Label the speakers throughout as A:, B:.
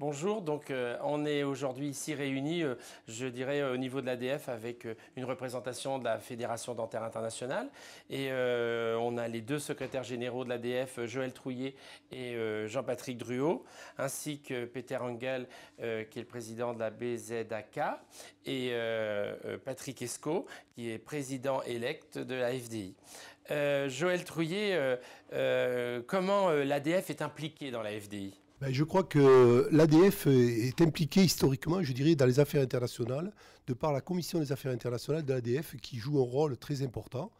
A: Bonjour, donc euh,
B: on est aujourd'hui ici réunis, euh, je dirais, euh, au niveau de l'ADF avec une représentation de la Fédération dentaire internationale. Et on a les deux secrétaires généraux de l'ADF, Joël Trouillet et Jean-Patrick Druot, ainsi que Peter Engel, qui est le président de la BZAK, et Patrick Esco, qui est président élect de la FDI. Joël Trouillet, comment l'ADF est impliqué dans la FDI
C: ben, je crois que l'ADF est impliqué historiquement, je dirais, dans les affaires internationales, de par la commission des affaires internationales de l'ADF qui joue un rôle très important,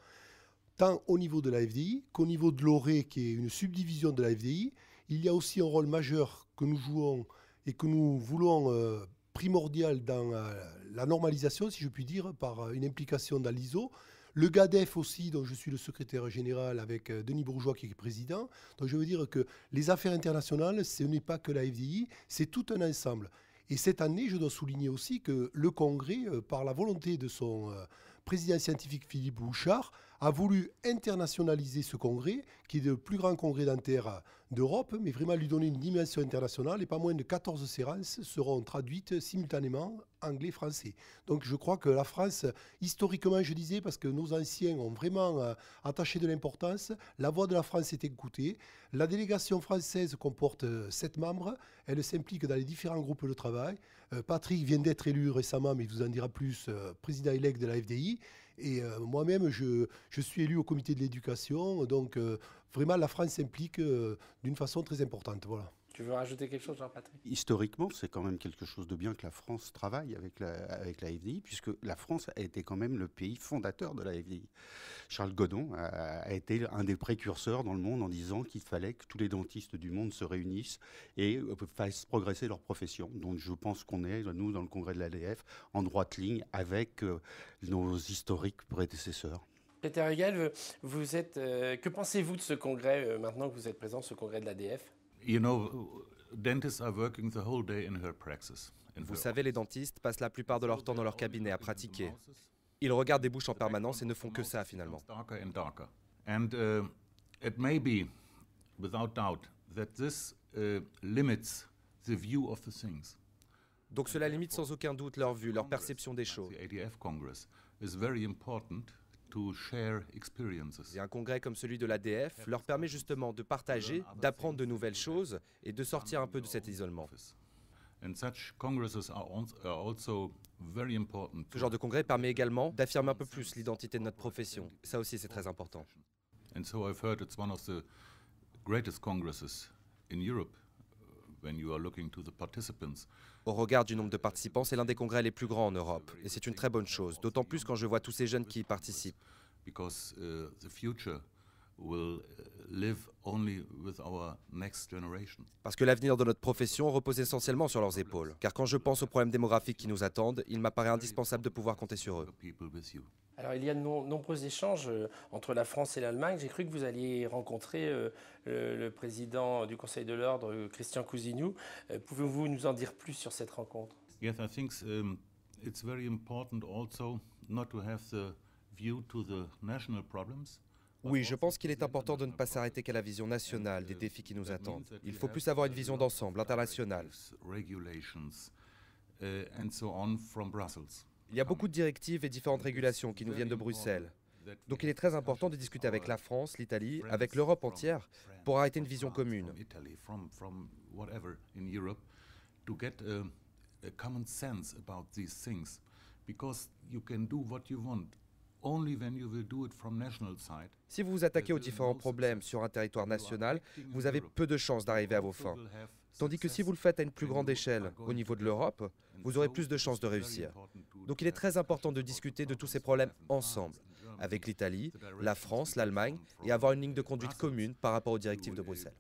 C: tant au niveau de l'AFDI qu'au niveau de l'ORE, qui est une subdivision de la Il y a aussi un rôle majeur que nous jouons et que nous voulons euh, primordial dans euh, la normalisation, si je puis dire, par euh, une implication dans l'ISO, le GADEF aussi, dont je suis le secrétaire général avec euh, Denis Bourgeois qui est président. Donc je veux dire que les affaires internationales, ce n'est pas que la FDI, c'est tout un ensemble. Et cette année, je dois souligner aussi que le Congrès, euh, par la volonté de son euh, président scientifique Philippe Bouchard, a voulu internationaliser ce congrès, qui est le plus grand congrès dentaire d'Europe, mais vraiment lui donner une dimension internationale et pas moins de 14 séances seront traduites simultanément anglais-français. Donc je crois que la France, historiquement je disais, parce que nos anciens ont vraiment euh, attaché de l'importance, la voix de la France est écoutée. La délégation française comporte euh, sept membres, elle s'implique dans les différents groupes de travail. Euh, Patrick vient d'être élu récemment, mais il vous en dira plus, président élect de la FDI. Et euh, moi-même, je, suis élu au comité de l'éducation. Donc, euh, vraiment, la France s'implique euh, d'une façon très importante. Voilà. Tu
B: veux rajouter quelque chose, Jean-Patrick
C: Historiquement, c'est quand même quelque chose de bien que la France travaille avec la, avec la FDI, puisque la France a été quand même le pays fondateur de la FDI. Charles Godon a, été un des précurseurs dans le monde en disant qu'il fallait que tous les dentistes du monde se réunissent et euh, fassent progresser leur profession. Donc je pense qu'on est, nous, dans le congrès de l'ADF, en droite ligne avec euh, nos historiques prédécesseurs.
B: Peter Hegel, vous êtes, euh, que pensez-vous de ce congrès maintenant que vous êtes présent, ce congrès de l'ADF
D: vous savez, les dentistes passent la plupart de leur temps dans leur cabinet à pratiquer. Ils regardent des bouches en permanence et ne font que ça finalement. Donc cela limite sans aucun doute leur vue, leur perception des choses. Et un congrès comme celui de l'ADF leur permet justement de partager, d'apprendre de nouvelles choses et de sortir un peu de cet isolement. Ce genre de congrès permet également d'affirmer un peu plus l'identité de notre profession. Ça aussi, c'est très important. in Europe. Au regard du nombre de participants, c'est l'un des congrès les plus grands en Europe. Et c'est une très bonne chose, d'autant plus quand je vois tous ces jeunes qui y participent. Uh, Uh, Parce que l'avenir de notre profession repose essentiellement sur leurs épaules. Car quand je pense aux problèmes démographiques qui nous attendent, il m'apparaît indispensable de pouvoir compter sur eux.
B: Alors il y a de nombreux échanges euh, entre la France et l'Allemagne. J'ai cru que vous alliez rencontrer euh, le, président du Conseil de l'ordre, euh, Christian Cousinou. Pouvez-vous nous en dire plus sur cette rencontre
A: Yes, I think um, it's very important also not to have the
D: view to the national problems. Oui, je pense qu'il est important de ne pas s'arrêter qu'à la vision nationale des défis qui nous attendent. Il faut plus avoir une vision d'ensemble, internationale. Uh, il y a beaucoup de directives et différentes régulations qui nous viennent de Bruxelles. Donc il est très important de discuter avec la France, l'Italie, avec l'Europe entière, pour arrêter une vision commune. Si vous vous attaquez aux différents problèmes sur un territoire national, vous avez peu de chances d'arriver à vos fins. Tandis que si vous le faites à une plus grande échelle, au niveau de l'Europe, vous aurez plus de chances de réussir. Donc il est très important de discuter de tous ces problèmes ensemble, avec l'Italie, la France, l'Allemagne, et avoir une ligne de conduite commune par rapport aux directives de uh, Bruxelles.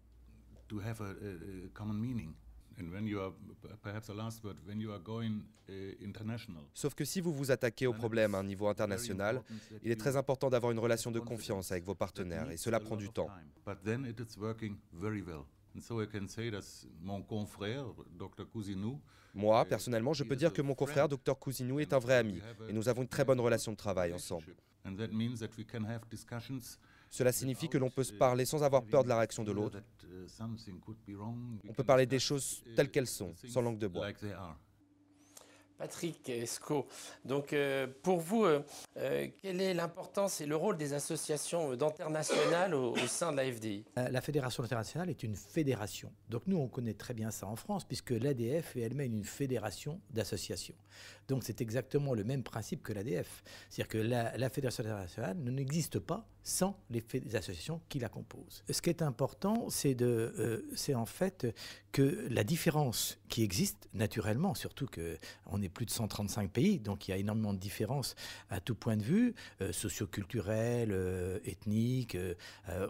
D: Sauf que si vous vous attaquez au problème à un niveau international, il est très important d'avoir une relation de confiance avec vos partenaires et cela prend du temps. Moi, personnellement, je peux dire que mon confrère, Dr Cousinou, est un vrai ami et nous avons une très bonne relation de travail ensemble. Cela signifie que l'on peut se parler sans avoir peur de la réaction de l'autre.
A: On peut parler des choses telles qu'elles sont, sans langue de bois.
B: Patrick Esco. Donc, euh, pour vous, euh, euh, quelle est l'importance et le rôle des associations internationales au, au, sein de la
E: La Fédération internationale est une fédération. Donc, nous, on connaît très bien ça en France, puisque l'ADF est elle-même une fédération d'associations. Donc, c'est exactement le même principe que l'ADF. C'est-à-dire que la, Fédération internationale n'existe pas sans les, les, associations qui la composent. Ce qui est important, c'est en fait que la différence qui existe naturellement, surtout qu'on est plus de 135 pays, donc il y a énormément de différences à tout point de vue, euh, socioculturel, euh, ethnique, euh,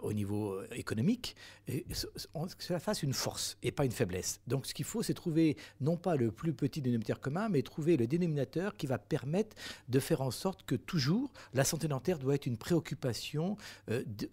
E: au niveau économique, et que cela fasse une force et pas une faiblesse. Donc ce qu'il faut, c'est trouver non pas le plus petit dénominateur commun, mais trouver le dénominateur qui va permettre de faire en sorte que toujours la santé dentaire doit être une préoccupation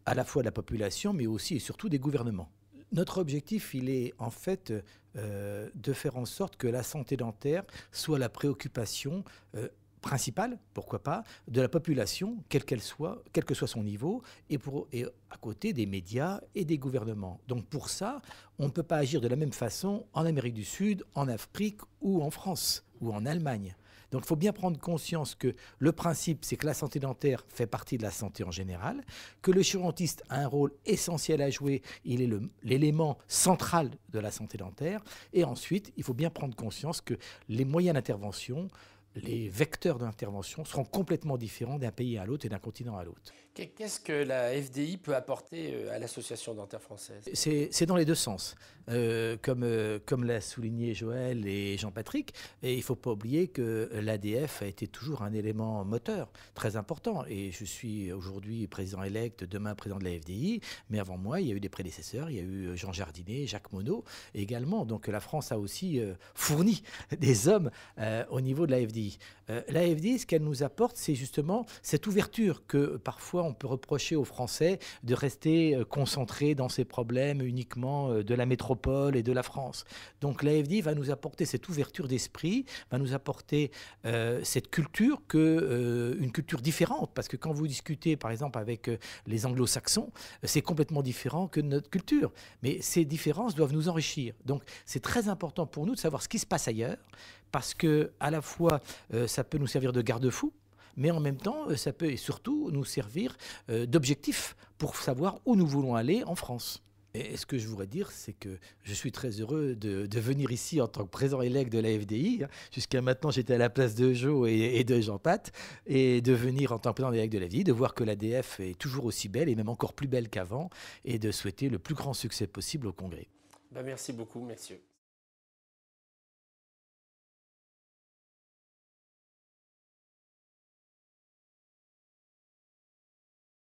E: à la fois de la population, mais aussi et surtout des gouvernements. Notre objectif, il est en fait euh, de faire en sorte que la santé dentaire soit la préoccupation euh, principale, pourquoi pas, de la population, quelle qu'elle soit, quel que soit son niveau, et, pour, et à côté des médias et des gouvernements. Donc pour ça, on ne peut pas agir de la même façon en Amérique du Sud, en Afrique ou en France ou en Allemagne. Donc il faut bien prendre conscience que le principe, c'est que la santé dentaire fait partie de la santé en général, que le chirurgentiste a un rôle essentiel à jouer, il est l'élément central de la santé dentaire, et ensuite, il faut bien prendre conscience que les moyens d'intervention les vecteurs d'intervention seront complètement différents d'un pays à l'autre et d'un continent à l'autre.
B: Qu'est-ce que la FDI peut apporter euh, à l'Association dentaire française
E: C'est dans les deux sens. Euh, comme euh, comme l'a souligné Joël et Jean-Patrick, et il ne faut pas oublier que l'ADF a été toujours un élément moteur très important. Et je suis aujourd'hui président élect, demain président de la FDI, mais avant moi, il y a eu des prédécesseurs, il y a eu Jean Jardinet, Jacques Monod également. Donc la France a aussi fourni des hommes au niveau de la FDI l'AFD. Euh, ce qu'elle nous apporte, c'est justement cette ouverture que euh, parfois on peut reprocher aux Français de rester euh, concentrés dans ces problèmes uniquement de la métropole et de la France. Donc l'AFD va nous apporter cette ouverture d'esprit, va nous apporter cette culture, une culture différente, parce que quand vous discutez par exemple avec les anglo-saxons, c'est complètement différent que notre culture. Mais ces différences doivent nous enrichir. Donc c'est très important pour nous de savoir ce qui se passe ailleurs, parce que à la fois euh, ça peut nous servir de garde-fou, mais en même temps euh, ça peut et surtout nous servir euh, d'objectif pour savoir où nous voulons aller en France. Et ce que je voudrais dire, c'est que je suis très heureux de, venir ici en tant que président élègue de la FDI. Hein, jusqu'à maintenant, j'étais à la place de Jo et, de Jean Pat. Et de venir en tant que président élègue de la FDI, de voir que l'ADF est toujours aussi belle et même encore plus belle qu'avant. Et de souhaiter le plus grand succès possible au Congrès.
A: Bah, merci beaucoup, messieurs.